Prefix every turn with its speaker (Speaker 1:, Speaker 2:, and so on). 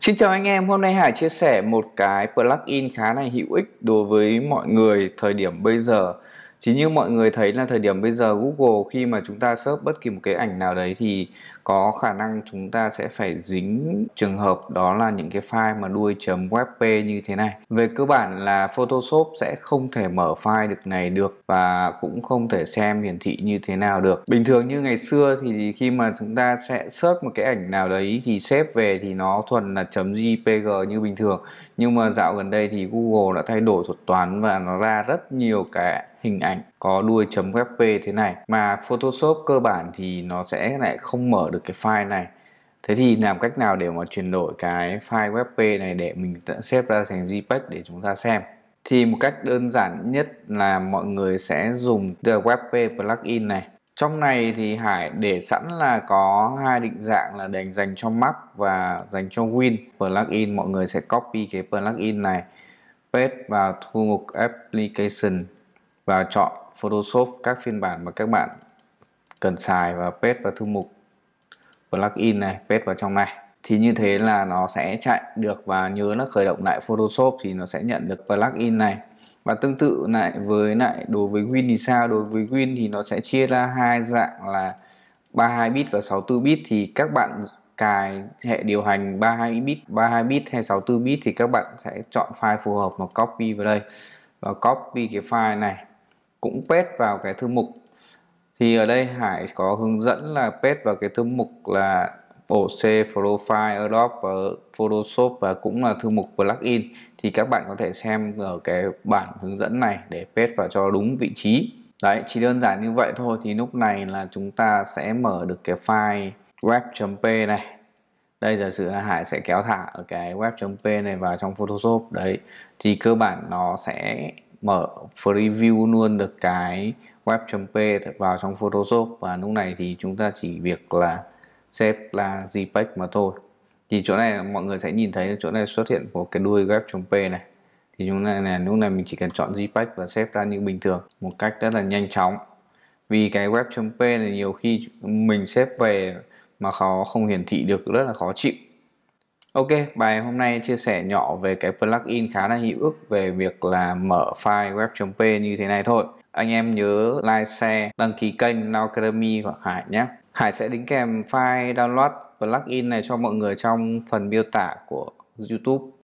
Speaker 1: Xin chào anh em, hôm nay Hải chia sẻ một cái plugin khá là hữu ích đối với mọi người thời điểm bây giờ chỉ như mọi người thấy là thời điểm bây giờ Google khi mà chúng ta search bất kỳ một cái ảnh nào đấy thì có khả năng chúng ta sẽ phải dính trường hợp đó là những cái file mà đuôi .webp như thế này. Về cơ bản là Photoshop sẽ không thể mở file được này được và cũng không thể xem hiển thị như thế nào được. Bình thường như ngày xưa thì khi mà chúng ta sẽ search một cái ảnh nào đấy thì xếp về thì nó thuần là .jpg như bình thường. Nhưng mà dạo gần đây thì Google đã thay đổi thuật toán và nó ra rất nhiều cái hình ảnh có đuôi .webp thế này mà Photoshop cơ bản thì nó sẽ lại không mở được cái file này Thế thì làm cách nào để mà chuyển đổi cái file webp này để mình xếp ra thành JPEG để chúng ta xem thì một cách đơn giản nhất là mọi người sẽ dùng The WebP plugin này trong này thì Hải để sẵn là có hai định dạng là đành dành cho Mac và dành cho Win plugin mọi người sẽ copy cái plugin này paste vào thư mục application và chọn Photoshop các phiên bản mà các bạn cần xài và paste vào thư mục plugin này, paste vào trong này. Thì như thế là nó sẽ chạy được và nhớ nó khởi động lại Photoshop thì nó sẽ nhận được plugin này. Và tương tự lại với lại đối với Win thì sao? Đối với Win thì nó sẽ chia ra hai dạng là 32 bit và 64 bit thì các bạn cài hệ điều hành 32 bit, 32 bit hay 64 bit thì các bạn sẽ chọn file phù hợp mà copy vào đây và copy cái file này cũng paste vào cái thư mục thì ở đây Hải có hướng dẫn là paste vào cái thư mục là OC Profile Adobe và Photoshop và cũng là thư mục plugin thì các bạn có thể xem ở cái bản hướng dẫn này để paste vào cho đúng vị trí đấy chỉ đơn giản như vậy thôi thì lúc này là chúng ta sẽ mở được cái file web.p này đây giả sử là Hải sẽ kéo thả ở cái web.p này vào trong Photoshop đấy thì cơ bản nó sẽ mở preview luôn được cái web p vào trong Photoshop và lúc này thì chúng ta chỉ việc là xếp là JPEG mà thôi thì chỗ này mọi người sẽ nhìn thấy chỗ này xuất hiện một cái đuôi web p này thì chúng ta là lúc này mình chỉ cần chọn JPEG và xếp ra như bình thường một cách rất là nhanh chóng vì cái web p này nhiều khi mình xếp về mà khó không hiển thị được rất là khó chịu Ok, bài hôm nay chia sẻ nhỏ về cái plugin khá là hữu ích về việc là mở file web.p như thế này thôi. Anh em nhớ like, share, đăng ký kênh Now Academy của Hải nhé. Hải sẽ đính kèm file download plugin này cho mọi người trong phần miêu tả của YouTube.